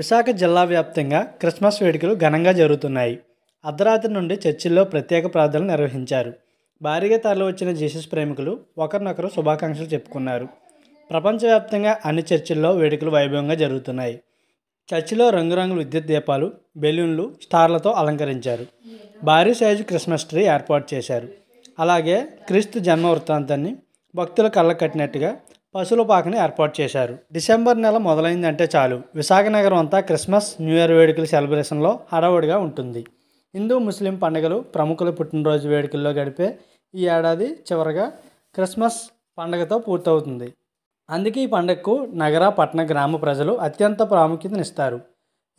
విశాఖ జిల్లా వ్యాప్తంగా క్రిస్మస్ వేడుకలు ఘనంగా జరుగుతున్నాయి అర్ధరాత్రి నుండి చర్చిల్లో ప్రత్యేక ప్రార్థనలు నిర్వహించారు భారీగా తరలి వచ్చిన జీసస్ ప్రేమికులు ఒకరినొకరు శుభాకాంక్షలు చెప్పుకున్నారు ప్రపంచవ్యాప్తంగా అన్ని చర్చిల్లో వేడుకలు వైభవంగా జరుగుతున్నాయి చర్చిలో రంగురంగుల విద్యుత్ దీపాలు బెలూన్లు స్టార్లతో అలంకరించారు భారీ సైజు క్రిస్మస్ ట్రీ ఏర్పాటు చేశారు అలాగే క్రీస్తు జన్మ వృత్తాంతాన్ని భక్తుల కళ్ళ కట్టినట్టుగా పశువుల పాకను ఏర్పాటు చేశారు డిసెంబర్ నెల మొదలైందంటే చాలు విశాఖ నగరం అంతా క్రిస్మస్ న్యూ ఇయర్ వేడుకల సెలబ్రేషన్లో హడావుడిగా ఉంటుంది హిందూ ముస్లిం పండుగలు ప్రముఖుల పుట్టినరోజు వేడుకల్లో గడిపే ఈ ఏడాది చివరగా క్రిస్మస్ పండుగతో పూర్తవుతుంది అందుకే ఈ పండుగకు నగర పట్టణ గ్రామ ప్రజలు అత్యంత ప్రాముఖ్యతనిస్తారు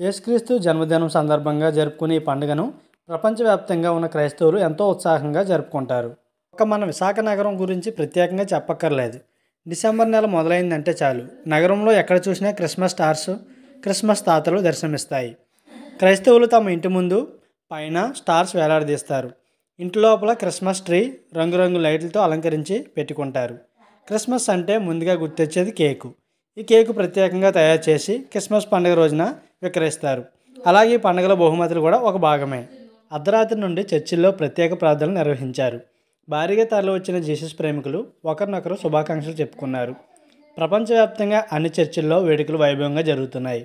యేసుక్రీస్తు జన్మదినం సందర్భంగా జరుపుకునే ఈ పండుగను ప్రపంచవ్యాప్తంగా ఉన్న క్రైస్తవులు ఎంతో ఉత్సాహంగా జరుపుకుంటారు ఒక మన విశాఖ నగరం గురించి ప్రత్యేకంగా చెప్పక్కర్లేదు డిసెంబర్ నెల మొదలైందంటే చాలు నగరంలో ఎక్కడ చూసినా క్రిస్మస్ స్టార్స్ క్రిస్మస్ తాతలు దర్శనమిస్తాయి క్రైస్తవులు తమ ఇంటి ముందు పైన స్టార్స్ వేలాడదీస్తారు ఇంటి లోపల క్రిస్మస్ ట్రీ రంగురంగు లైట్లతో అలంకరించి పెట్టుకుంటారు క్రిస్మస్ అంటే ముందుగా గుర్తొచ్చేది కేకు ఈ కేకు ప్రత్యేకంగా తయారు చేసి క్రిస్మస్ పండుగ రోజున విక్రయిస్తారు అలాగే పండుగల బహుమతులు కూడా ఒక భాగమే అర్ధరాత్రి నుండి చర్చిల్లో ప్రత్యేక ప్రార్థనలు నిర్వహించారు భారీగా తరలివచ్చిన జీసస్ ప్రేమికులు ఒకరినొకరు శుభాకాంక్షలు చెప్పుకున్నారు ప్రపంచవ్యాప్తంగా అన్ని చర్చిల్లో వేడుకలు వైభవంగా జరుగుతున్నాయి